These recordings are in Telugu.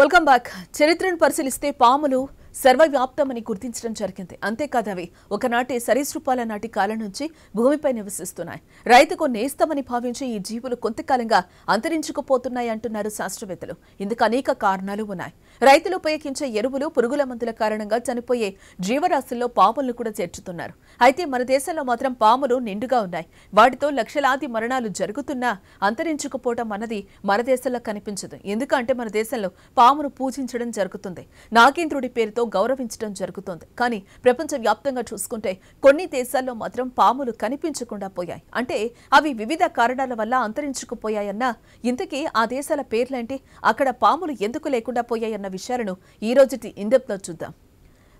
వెల్కమ్ బ్యాక్ చరిత్రను పరిశీలిస్తే పాములు సర్వవ్యాప్తమని గుర్తించడం జరిగింది అంతేకాదు అవి ఒకనాటి సరీసృపాల నాటి కాలం నుంచి భూమిపై నివసిస్తున్నాయి రైతుకు నేస్తమని భావించి ఈ జీవులు కొంతకాలంగా అంతరించుకుపోతున్నాయి అంటున్నారు శాస్త్రవేత్తలు ఇందుకు అనేక కారణాలు ఉన్నాయి రైతులు ఉపయోగించే ఎరువులు పురుగుల మందుల కారణంగా చనిపోయే జీవరాశుల్లో పాములను కూడా చేర్చుతున్నారు అయితే మన దేశంలో మాత్రం పాములు నిండుగా ఉన్నాయి వాటితో లక్షలాది మరణాలు జరుగుతున్నా అంతరించుకుపోవటం అన్నది మన దేశంలో కనిపించదు ఎందుకంటే మన దేశంలో పామును పూజించడం జరుగుతుంది నాగేంద్రుడి పేరుతో ఎంతో గౌరవించడం జరుగుతోంది కానీ ప్రపంచ వ్యాప్తంగా చూసుకుంటే కొన్ని దేశాల్లో మాత్రం పాములు కనిపించకుండా పోయాయి అంటే అవి వివిధ కారణాల వల్ల అంతరించుకుపోయాయన్నా ఇంతకీ ఆ దేశాల పేర్లేంటి అక్కడ పాములు ఎందుకు లేకుండా పోయాయన్న విషయాలను ఈ రోజుటి లో చూద్దాం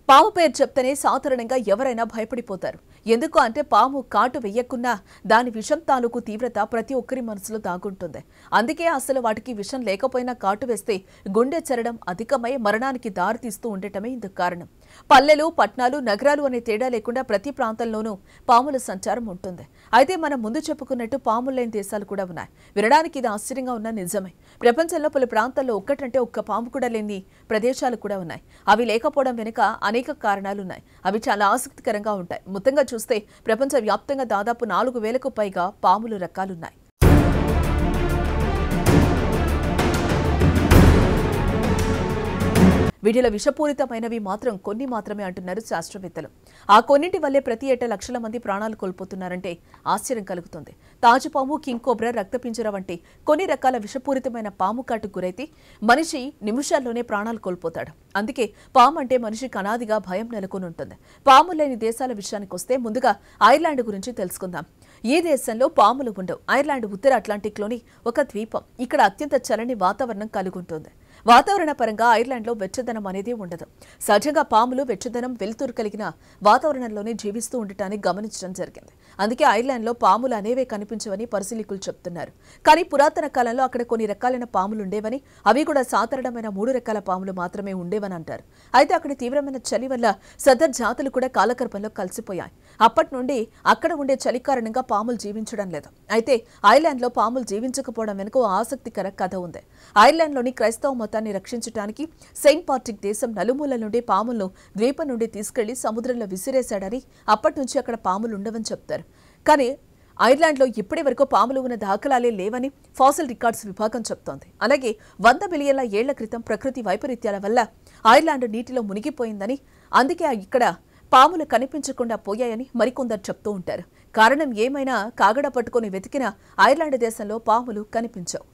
పాము పేరు చెప్తేనే సాధారణంగా ఎవరైనా భయపడిపోతారు ఎందుకు అంటే పాము కాటు వెయ్యకున్నా దాని విషం తాలూకు తీవ్రత ప్రతి ఒక్కరి మనసులో దాగుంటుంది అందుకే అసలు వాటికి విషం లేకపోయినా కాటు వేస్తే గుండె చెరడం అధికమై మరణానికి దారితీస్తూ ఉండటమే ఇందుకు కారణం పల్లెలు పట్నాలు నగరాలు అనే తేడా లేకుండా ప్రతి ప్రాంతంలోనూ పాముల సంచారం ఉంటుంది అయితే మనం ముందు చెప్పుకున్నట్టు పాములు లేని దేశాలు కూడా ఉన్నాయి వినడానికి ఇది ఆశ్చర్యంగా ఉన్న నిజమే ప్రపంచంలో పలు ప్రాంతాల్లో ఒక్కటంటే ఒక్క పాము కూడా లేని ప్రదేశాలు కూడా ఉన్నాయి అవి లేకపోవడం వెనుక అనేక అనేక కారణాలున్నాయి అవి చాలా ఆసక్తికరంగా ఉంటాయి మొత్తంగా చూస్తే ప్రపంచవ్యాప్తంగా దాదాపు నాలుగు వేలకు పైగా పాములు రకాలున్నాయి వీటిల విషపూరితమైనవి మాత్రం కొన్ని మాత్రమే అంటున్నారు శాస్త్రవేత్తలు ఆ కొన్నింటి వల్లే ప్రతి ఏటా లక్షల మంది ప్రాణాలు కోల్పోతున్నారంటే ఆశ్చర్యం కలుగుతుంది తాజుపాము కింగ్ కోబ్రా రక్తపింజర వంటి కొన్ని రకాల విషపూరితమైన పాము కాటుకు గురైతే మనిషి నిమిషాల్లోనే ప్రాణాలు కోల్పోతాడు అందుకే పాము అంటే మనిషికి అనాదిగా భయం నెలకొని ఉంటుంది పాము లేని దేశాల విషయానికి వస్తే ముందుగా ఐర్లాండ్ గురించి తెలుసుకుందాం ఈ దేశంలో పాములు ఉండవు ఐర్లాండ్ ఉత్తర అట్లాంటిక్లోని ఒక ద్వీపం ఇక్కడ అత్యంత చలని వాతావరణం కలుగుంటుంది వాతావరణ పరంగా ఐర్లాండ్లో వెచ్చదనం అనేది ఉండదు సహజంగా పాములు వెచ్చదనం వెలుతురు కలిగిన వాతావరణంలోనే జీవిస్తూ ఉండటాన్ని గమనించడం జరిగింది అందుకే ఐర్లాండ్లో పాములు అనేవే కనిపించవని పరిశీలికులు చెప్తున్నారు కానీ పురాతన కాలంలో అక్కడ కొన్ని రకాలైన పాములు ఉండేవని అవి కూడా సాధారణమైన మూడు రకాల పాములు మాత్రమే ఉండేవని అంటారు అయితే అక్కడ తీవ్రమైన చలి వల్ల సదర్ జాతులు కూడా కాలకర్పంలో కలిసిపోయాయి అప్పటి నుండి అక్కడ ఉండే చలి కారణంగా పాములు జీవించడం లేదు అయితే ఐర్లాండ్లో పాములు జీవించకపోవడం వెనుక ఆసక్తికర కథ ఉంది ఐర్లాండ్లోని క్రైస్తవ మతాన్ని రక్షించడానికి సెయింట్ పాట్రిక్ దేశం నలుమూల నుండి పాములను ద్వీపం నుండి తీసుకెళ్లి సముద్రంలో విసిరేశాడని అప్పటి నుంచి అక్కడ పాములు ఉండవని చెప్తారు కానీ ఐర్లాండ్లో ఇప్పటి వరకు పాములు ఉన్న దాఖలాలే లేవని ఫాసిల్ రికార్డ్స్ విభాగం చెప్తోంది అలాగే వంద మిలియన్ల ఏళ్ల క్రితం ప్రకృతి వైపరీత్యాల వల్ల ఐర్లాండ్ నీటిలో మునిగిపోయిందని అందుకే ఇక్కడ పాములు కనిపించకుండా పోయాయని మరికొందరు చెప్తూ ఉంటారు కారణం ఏమైనా కాగడ పట్టుకుని వెతికినా ఐర్లాండ్ దేశంలో పాములు కనిపించవు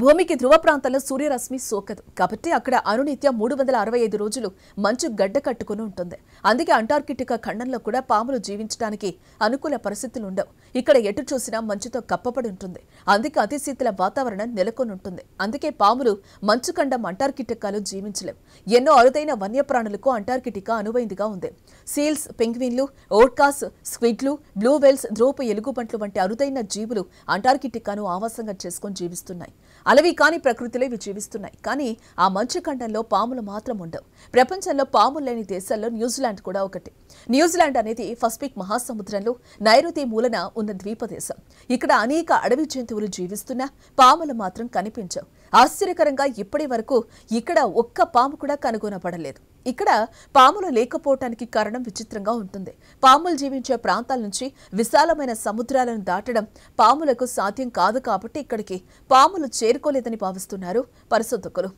భూమికి ధ్రువ ప్రాంతంలో సూర్యరశ్మి సోకదు కాబట్టి అక్కడ అనునిత్యం మూడు వందల అరవై ఐదు రోజులు మంచు గడ్డ కట్టుకుని ఉంటుంది అందుకే అంటార్కిటికా ఖండంలో కూడా పాములు జీవించడానికి అనుకూల పరిస్థితులు ఉండవు ఇక్కడ ఎటు చూసినా మంచుతో కప్పబడి ఉంటుంది అందుకే అతిశీతల వాతావరణం నెలకొని ఉంటుంది అందుకే పాములు మంచు ఖండం అంటార్కిటికాలు జీవించలేవు ఎన్నో అరుదైన వన్యప్రాణులకు అంటార్కిటికా అనువైందిగా ఉంది సీల్స్ పెంగ్విన్లు ఓట్కాస్ స్క్విడ్లు బ్లూ వెల్స్ ధ్రువపు ఎలుగుబంట్లు వంటి అరుదైన జీవులు అంటార్కిటికాను ఆవాసంగా చేసుకొని జీవిస్తున్నాయి అలవి కాని ప్రకృతిలో ఇవి జీవిస్తున్నాయి కానీ ఆ మంచు ఖండంలో పాములు మాత్రం ఉండవు ప్రపంచంలో పాములు లేని దేశాల్లో న్యూజిలాండ్ కూడా ఒకటి న్యూజిలాండ్ అనేది ఫస్పిక్ మహాసముద్రంలో నైరుతి మూలన ఉన్న ద్వీపదేశం ఇక్కడ అనేక అడవి జంతువులు జీవిస్తున్నా పాములు మాత్రం కనిపించవు ఆశ్చర్యకరంగా ఇప్పటి వరకు ఇక్కడ ఒక్క పాము కూడా కనుగొనబడలేదు ఇక్కడ పాములు లేకపోవటానికి కారణం విచిత్రంగా ఉంటుంది పాములు జీవించే ప్రాంతాల నుంచి విశాలమైన సముద్రాలను దాటడం పాములకు సాధ్యం కాదు కాబట్టి ఇక్కడికి పాములు చేరుకోలేదని భావిస్తున్నారు పరిశోధకులు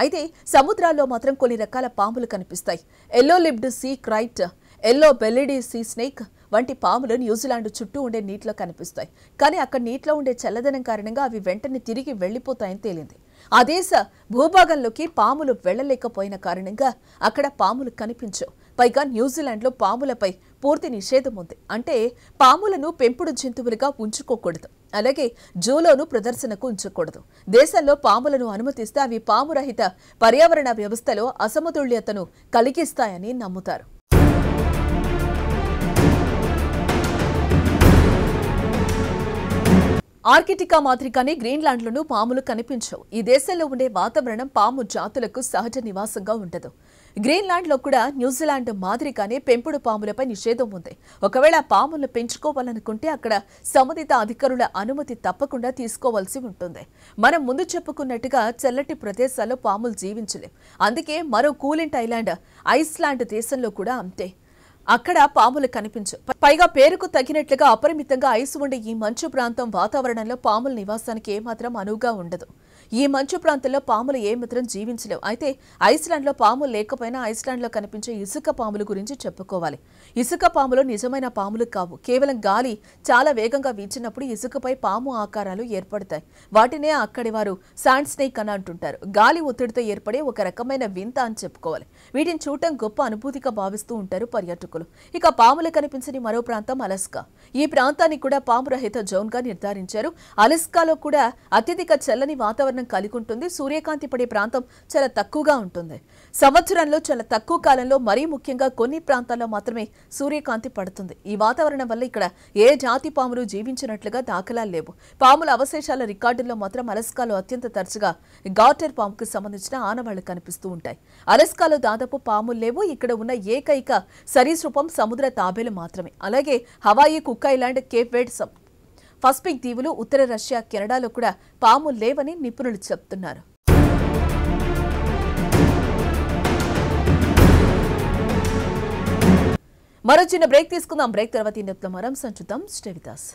అయితే సముద్రాల్లో మాత్రం కొన్ని రకాల పాములు కనిపిస్తాయి yellow lipped sea krait yellow bellied sea snake వంటి పాములు న్యూజిలాండ్ చుట్టూ ఉండే నీటిలో కనిపిస్తాయి కానీ అక్కడ నీటిలో ఉండే చల్లదనం కారణంగా అవి వెంటనే తిరిగి వెళ్ళిపోతాయని తేలింది ఆ దేశ భూభాగంలోకి పాములు వెళ్ళలేకపోయిన కారణంగా అక్కడ పాములు కనిపించవు పైగా న్యూజిలాండ్లో పాములపై పూర్తి నిషేధం ఉంది అంటే పాములను పెంపుడు జంతువులుగా ఉంచుకోకూడదు అలాగే జూలోను ప్రదర్శనకు ఉంచకూడదు దేశంలో పాములను అనుమతిస్తే అవి పామురహిత పర్యావరణ వ్యవస్థలో అసమతుల్యతను కలిగిస్తాయని నమ్ముతారు ఆర్కిటికా మాదిరిగానే గ్రీన్లాండ్లోనూ పాములు కనిపించవు ఈ దేశంలో ఉండే వాతావరణం పాము జాతులకు సహజ నివాసంగా ఉండదు గ్రీన్లాండ్లో కూడా న్యూజిలాండ్ మాదిరిగానే పెంపుడు పాములపై నిషేధం ఉంది ఒకవేళ పాములను పెంచుకోవాలనుకుంటే అక్కడ సంబంధిత అధికారుల అనుమతి తప్పకుండా తీసుకోవాల్సి ఉంటుంది మనం ముందు చెప్పుకున్నట్టుగా చల్లటి ప్రదేశాల్లో పాములు జీవించలేవు అందుకే మరో కూలింట్ ఐలాండ్ ఐస్లాండ్ దేశంలో కూడా అంతే అక్కడ పాములు కనిపించు పైగా పేరుకు తగినట్లుగా అపరిమితంగా ఐసు ఉండే ఈ మంచు ప్రాంతం వాతావరణంలో పాముల నివాసానికి ఏమాత్రం అనువుగా ఉండదు ఈ మంచు ప్రాంతంలో పాములు మాత్రం జీవించలేవు అయితే ఐస్లాండ్లో పాములు లేకపోయినా ఐస్లాండ్లో కనిపించే ఇసుక పాముల గురించి చెప్పుకోవాలి ఇసుక పాములు నిజమైన పాములు కావు కేవలం గాలి చాలా వేగంగా వీచినప్పుడు ఇసుకపై పాము ఆకారాలు ఏర్పడతాయి వాటినే అక్కడి వారు శాండ్ స్నేక్ అని అంటుంటారు గాలి ఒత్తిడితో ఏర్పడే ఒక రకమైన వింత అని చెప్పుకోవాలి వీటిని చూడటం గొప్ప అనుభూతిగా భావిస్తూ ఉంటారు పర్యాటకులు ఇక పాములు కనిపించని మరో ప్రాంతం అలస్కా ఈ ప్రాంతాన్ని కూడా పాము రహిత జోన్గా నిర్ధారించారు అలస్కాలో కూడా అత్యధిక చల్లని వాతావరణం వాతావరణం కలిగి ఉంటుంది సూర్యకాంతి పడే ప్రాంతం చాలా తక్కువగా ఉంటుంది సంవత్సరంలో చాలా తక్కువ కాలంలో మరీ ముఖ్యంగా కొన్ని ప్రాంతాల్లో మాత్రమే సూర్యకాంతి పడుతుంది ఈ వాతావరణం వల్ల ఇక్కడ ఏ జాతి పాములు జీవించినట్లుగా దాఖలాలు లేవు పాముల అవశేషాల రికార్డుల్లో మాత్రం అలస్కాలో అత్యంత తరచుగా గాటర్ పాముకు సంబంధించిన ఆనవాళ్లు కనిపిస్తూ ఉంటాయి అలస్కాలో దాదాపు పాములు లేవు ఇక్కడ ఉన్న ఏకైక సరీసృపం సముద్ర తాబేలు మాత్రమే అలాగే హవాయి కుక్క ఇలాంటి కేప్ వేడ్ పసిఫిక్ దీవులు ఉత్తర రష్యా కెనడాలో కూడా పాములు లేవని నిపుణులు చెప్తున్నారు మరో చిన్న బ్రేక్ తీసుకుందాం బ్రేక్ తర్వాత ఈ నెప్లో మరం సంచుతాం శ్రీవిదాస్